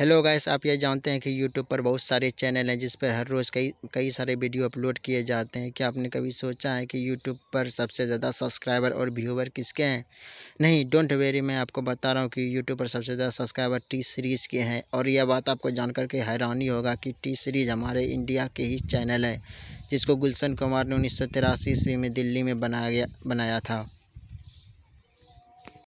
hello guys आप ये जानते हैं कि यूट्यूब पर बहुत सारे चैनल हैं जिस पर हर रोज़ कई कई सारे वीडियो अपलोड किए जाते हैं क्या आपने कभी सोचा है कि यूट्यूब पर सबसे ज़्यादा सब्सक्राइबर और व्यूवर किसके हैं नहीं डोंट वेरी मैं आपको बता रहा हूँ कि यूट्यूब पर सबसे ज़्यादा सब्सक्राइबर टी सीरीज़ के हैं और यह बात आपको जान करके हैरानी होगा कि टी सीरीज़ हमारे इंडिया के ही चैनल है जिसको गुलशन कुमार ने उन्नीस सौ ईस्वी में दिल्ली में बनाया गया बनाया था